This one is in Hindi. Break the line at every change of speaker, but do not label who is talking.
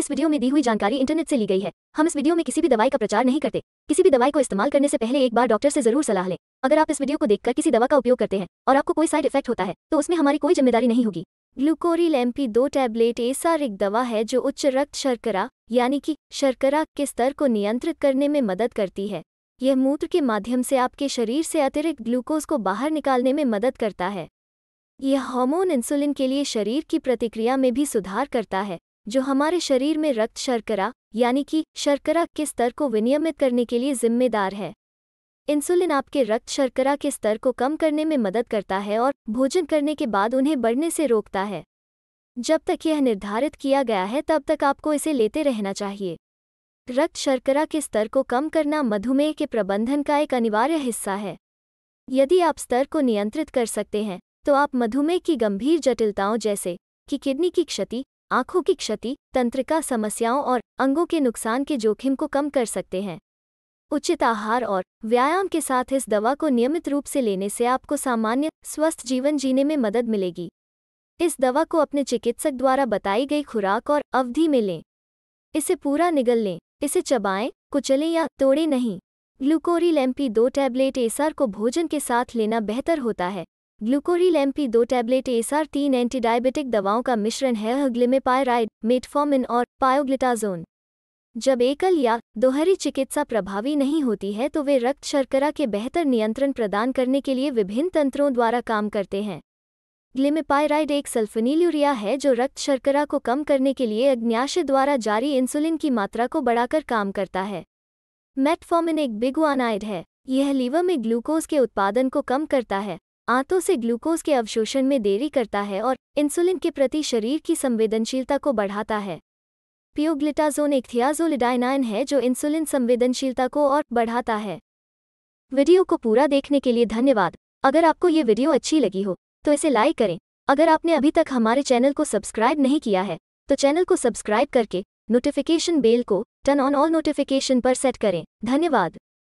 इस वीडियो में दी हुई जानकारी इंटरनेट से ली गई है हम इस वीडियो में किसी भी दवाई का प्रचार नहीं करते किसी भी दवाई को इस्तेमाल करने से पहले एक बार डॉक्टर से जरूर सलाह लें अगर आप इस वीडियो को देखकर किसी दवा का उपयोग करते हैं और आपको कोई साइड इफेक्ट होता है तो उसमें हमारी कोई जिम्मेदारी नहीं होगी ग्लूकोरिल एमपी दो टैबलेट एसआर एक दवा है जो उच्च रक्त शर्करा यानी कि शर्करा के स्तर को नियंत्रित करने में मदद करती है यह मूत्र के माध्यम से आपके शरीर से अतिरिक्त ग्लूकोज को बाहर निकालने में मदद करता है यह हार्मोन इंसुलिन के लिए शरीर की प्रतिक्रिया में भी सुधार करता है जो हमारे शरीर में रक्त शर्करा यानी कि शर्करा के स्तर को विनियमित करने के लिए जिम्मेदार है इंसुलिन आपके रक्त शर्करा के स्तर को कम करने में मदद करता है और भोजन करने के बाद उन्हें बढ़ने से रोकता है जब तक यह निर्धारित किया गया है तब तक आपको इसे लेते रहना चाहिए रक्त शर्करा के स्तर को कम करना मधुमेह के प्रबंधन का एक अनिवार्य हिस्सा है यदि आप स्तर को नियंत्रित कर सकते हैं तो आप मधुमेह की गंभीर जटिलताओं जैसे कि किडनी की क्षति आंखों की क्षति तंत्रिका समस्याओं और अंगों के नुकसान के जोखिम को कम कर सकते हैं उचित आहार और व्यायाम के साथ इस दवा को नियमित रूप से लेने से आपको सामान्य स्वस्थ जीवन जीने में मदद मिलेगी इस दवा को अपने चिकित्सक द्वारा बताई गई खुराक और अवधि में लें इसे पूरा निगल लें इसे चबाएं कुचलें या तोड़ें नहीं ग्लूकोरिल एम्पी दो टैबलेट एसआर को भोजन के साथ लेना बेहतर होता है ग्लूकोरिल एम दो टैबलेट एसआर तीन एंटी डायबिटिक दवाओं का मिश्रण है ग्लिमेपायराइड मेटफॉर्मिन और पायोग्लिटाजोन जब एकल या दोहरी चिकित्सा प्रभावी नहीं होती है तो वे रक्त शर्करा के बेहतर नियंत्रण प्रदान करने के लिए विभिन्न तंत्रों द्वारा काम करते हैं ग्लिमेपायराइड एक सल्फनीलूरिया है जो रक्त शर्करा को कम करने के लिए अग्न्याशय द्वारा जारी इंसुलिन की मात्रा को बढ़ाकर काम करता है मेटफॉर्मिन एक बिगुआनाइड है यह लीवर में ग्लूकोज के उत्पादन को कम करता है आंतों से ग्लूकोज के अवशोषण में देरी करता है और इंसुलिन के प्रति शरीर की संवेदनशीलता को बढ़ाता है पियोग्लिटाजोन एक थियाजोलिडाइनाइन है जो इंसुलिन संवेदनशीलता को और बढ़ाता है वीडियो को पूरा देखने के लिए धन्यवाद अगर आपको ये वीडियो अच्छी लगी हो तो इसे लाइक करें अगर आपने अभी तक हमारे चैनल को सब्सक्राइब नहीं किया है तो चैनल को सब्सक्राइब करके नोटिफिकेशन बेल को टर्न ऑन ऑल नोटिफिकेशन पर सेट करें धन्यवाद